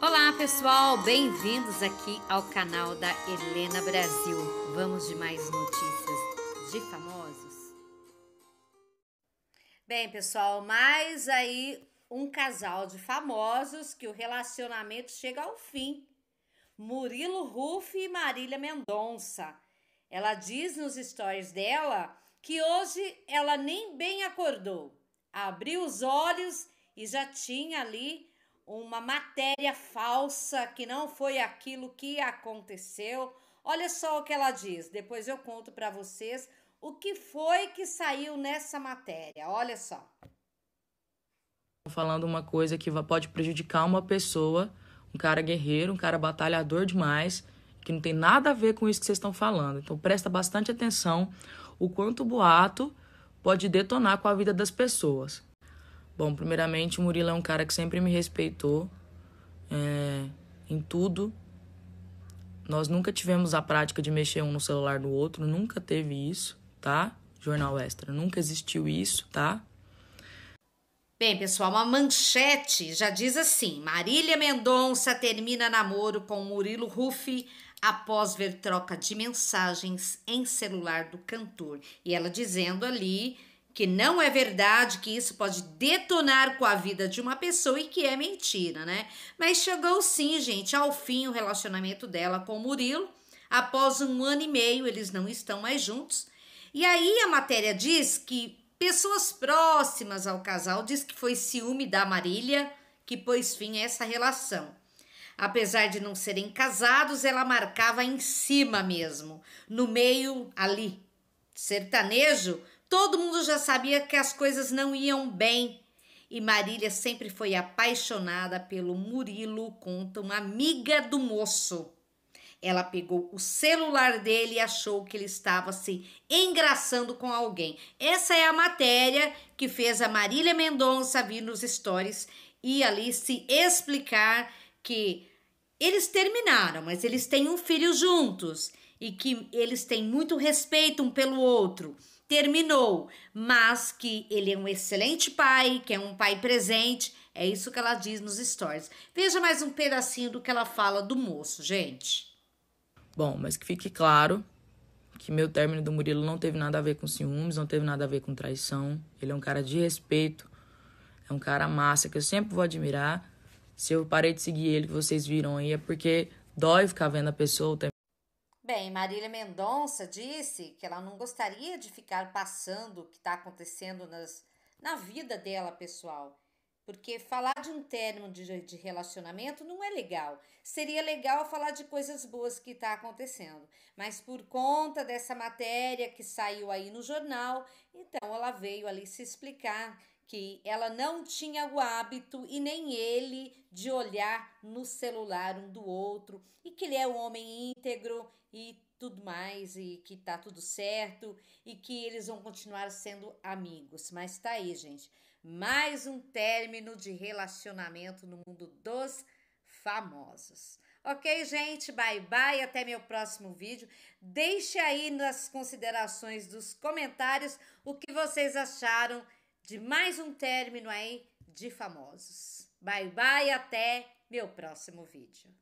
Olá pessoal, bem-vindos aqui ao canal da Helena Brasil. Vamos de mais notícias de famosos. Bem, pessoal, mais aí um casal de famosos que o relacionamento chega ao fim. Murilo Ruff e Marília Mendonça. Ela diz nos stories dela que hoje ela nem bem acordou. Abriu os olhos e já tinha ali uma matéria falsa que não foi aquilo que aconteceu. Olha só o que ela diz, depois eu conto para vocês o que foi que saiu nessa matéria. Olha só. Falando uma coisa que pode prejudicar uma pessoa, um cara guerreiro, um cara batalhador demais, que não tem nada a ver com isso que vocês estão falando. Então presta bastante atenção o quanto o boato pode detonar com a vida das pessoas. Bom, primeiramente, o Murilo é um cara que sempre me respeitou é, em tudo. Nós nunca tivemos a prática de mexer um no celular do outro, nunca teve isso, tá? Jornal Extra, nunca existiu isso, tá? Bem, pessoal, uma manchete já diz assim: Marília Mendonça termina namoro com Murilo Rufi após ver troca de mensagens em celular do cantor. E ela dizendo ali que não é verdade, que isso pode detonar com a vida de uma pessoa e que é mentira, né? Mas chegou sim, gente, ao fim o relacionamento dela com o Murilo. Após um ano e meio, eles não estão mais juntos. E aí a matéria diz que pessoas próximas ao casal diz que foi ciúme da Marília que pôs fim a essa relação. Apesar de não serem casados, ela marcava em cima mesmo, no meio ali. Sertanejo Todo mundo já sabia que as coisas não iam bem e Marília sempre foi apaixonada pelo Murilo, conta uma amiga do moço. Ela pegou o celular dele e achou que ele estava se engraçando com alguém. Essa é a matéria que fez a Marília Mendonça vir nos stories e ali se explicar que eles terminaram, mas eles têm um filho juntos e que eles têm muito respeito um pelo outro terminou, mas que ele é um excelente pai, que é um pai presente. É isso que ela diz nos stories. Veja mais um pedacinho do que ela fala do moço, gente. Bom, mas que fique claro que meu término do Murilo não teve nada a ver com ciúmes, não teve nada a ver com traição. Ele é um cara de respeito, é um cara massa que eu sempre vou admirar. Se eu parei de seguir ele, que vocês viram aí, é porque dói ficar vendo a pessoa o tempo Bem, Marília Mendonça disse que ela não gostaria de ficar passando o que está acontecendo nas, na vida dela pessoal, porque falar de um término de, de relacionamento não é legal. Seria legal falar de coisas boas que está acontecendo, mas por conta dessa matéria que saiu aí no jornal, então ela veio ali se explicar que ela não tinha o hábito e nem ele de olhar no celular um do outro e que ele é um homem íntegro e tudo mais e que tá tudo certo e que eles vão continuar sendo amigos. Mas tá aí, gente, mais um término de relacionamento no mundo dos famosos. Ok, gente? Bye bye, até meu próximo vídeo. Deixe aí nas considerações dos comentários o que vocês acharam de mais um término aí de famosos. Bye bye, até meu próximo vídeo.